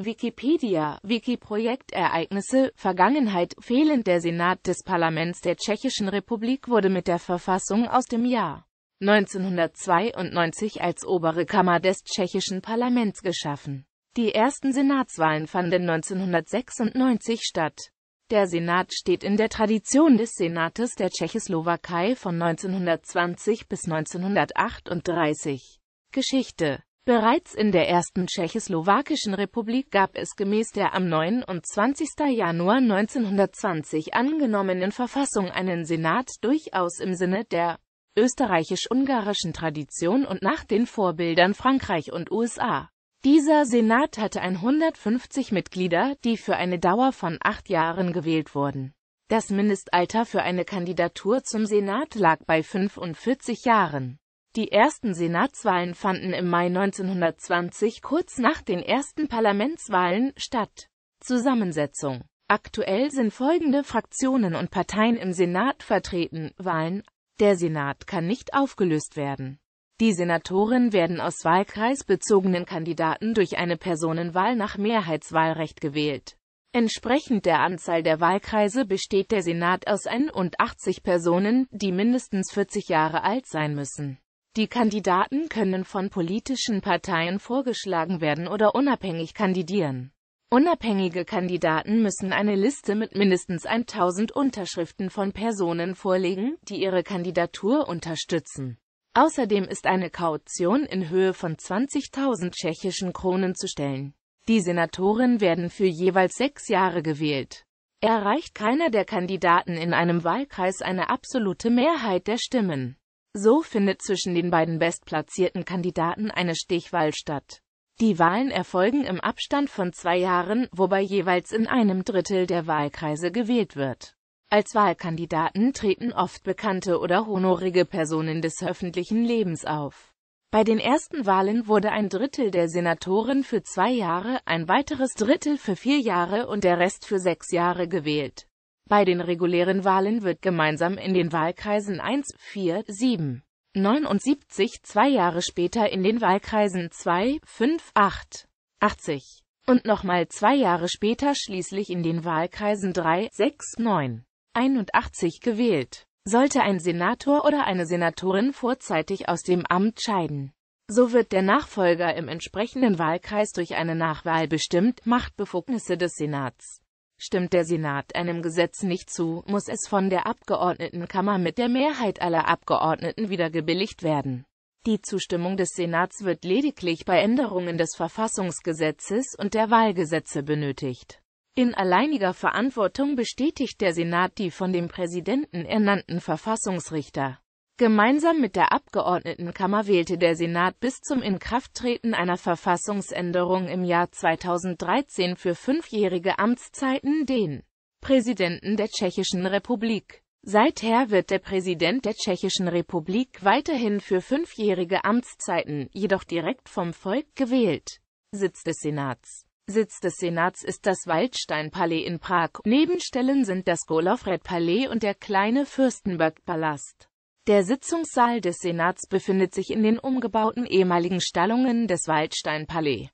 Wikipedia, Wikiprojekt Ereignisse, Vergangenheit, fehlend Der Senat des Parlaments der Tschechischen Republik wurde mit der Verfassung aus dem Jahr 1992 als obere Kammer des tschechischen Parlaments geschaffen. Die ersten Senatswahlen fanden 1996 statt. Der Senat steht in der Tradition des Senates der Tschechoslowakei von 1920 bis 1938. Geschichte Bereits in der ersten tschechoslowakischen Republik gab es gemäß der am 29. Januar 1920 angenommenen Verfassung einen Senat durchaus im Sinne der österreichisch-ungarischen Tradition und nach den Vorbildern Frankreich und USA. Dieser Senat hatte 150 Mitglieder, die für eine Dauer von acht Jahren gewählt wurden. Das Mindestalter für eine Kandidatur zum Senat lag bei 45 Jahren. Die ersten Senatswahlen fanden im Mai 1920 kurz nach den ersten Parlamentswahlen statt. Zusammensetzung Aktuell sind folgende Fraktionen und Parteien im Senat vertreten. Wahlen Der Senat kann nicht aufgelöst werden. Die Senatoren werden aus wahlkreisbezogenen Kandidaten durch eine Personenwahl nach Mehrheitswahlrecht gewählt. Entsprechend der Anzahl der Wahlkreise besteht der Senat aus 81 Personen, die mindestens 40 Jahre alt sein müssen die Kandidaten können von politischen Parteien vorgeschlagen werden oder unabhängig kandidieren. Unabhängige Kandidaten müssen eine Liste mit mindestens 1000 Unterschriften von Personen vorlegen, die ihre Kandidatur unterstützen. Außerdem ist eine Kaution in Höhe von 20.000 tschechischen Kronen zu stellen. Die Senatoren werden für jeweils sechs Jahre gewählt. Erreicht keiner der Kandidaten in einem Wahlkreis eine absolute Mehrheit der Stimmen so findet zwischen den beiden bestplatzierten Kandidaten eine Stichwahl statt. Die Wahlen erfolgen im Abstand von zwei Jahren, wobei jeweils in einem Drittel der Wahlkreise gewählt wird. Als Wahlkandidaten treten oft bekannte oder honorige Personen des öffentlichen Lebens auf. Bei den ersten Wahlen wurde ein Drittel der Senatoren für zwei Jahre, ein weiteres Drittel für vier Jahre und der Rest für sechs Jahre gewählt. Bei den regulären Wahlen wird gemeinsam in den Wahlkreisen 1, 4, 7, 79 zwei Jahre später in den Wahlkreisen 2, 5, 8, 80 und nochmal zwei Jahre später schließlich in den Wahlkreisen 3, 6, 9, 81 gewählt. Sollte ein Senator oder eine Senatorin vorzeitig aus dem Amt scheiden, so wird der Nachfolger im entsprechenden Wahlkreis durch eine Nachwahl bestimmt, Machtbefugnisse des Senats Stimmt der Senat einem Gesetz nicht zu, muss es von der Abgeordnetenkammer mit der Mehrheit aller Abgeordneten wieder gebilligt werden. Die Zustimmung des Senats wird lediglich bei Änderungen des Verfassungsgesetzes und der Wahlgesetze benötigt. In alleiniger Verantwortung bestätigt der Senat die von dem Präsidenten ernannten Verfassungsrichter. Gemeinsam mit der Abgeordnetenkammer wählte der Senat bis zum Inkrafttreten einer Verfassungsänderung im Jahr 2013 für fünfjährige Amtszeiten den Präsidenten der Tschechischen Republik. Seither wird der Präsident der Tschechischen Republik weiterhin für fünfjährige Amtszeiten, jedoch direkt vom Volk gewählt. Sitz des Senats Sitz des Senats ist das Waldsteinpalais in Prag, Nebenstellen sind das golofred palais und der kleine Fürstenberg-Palast. Der Sitzungssaal des Senats befindet sich in den umgebauten ehemaligen Stallungen des Waldsteinpalais.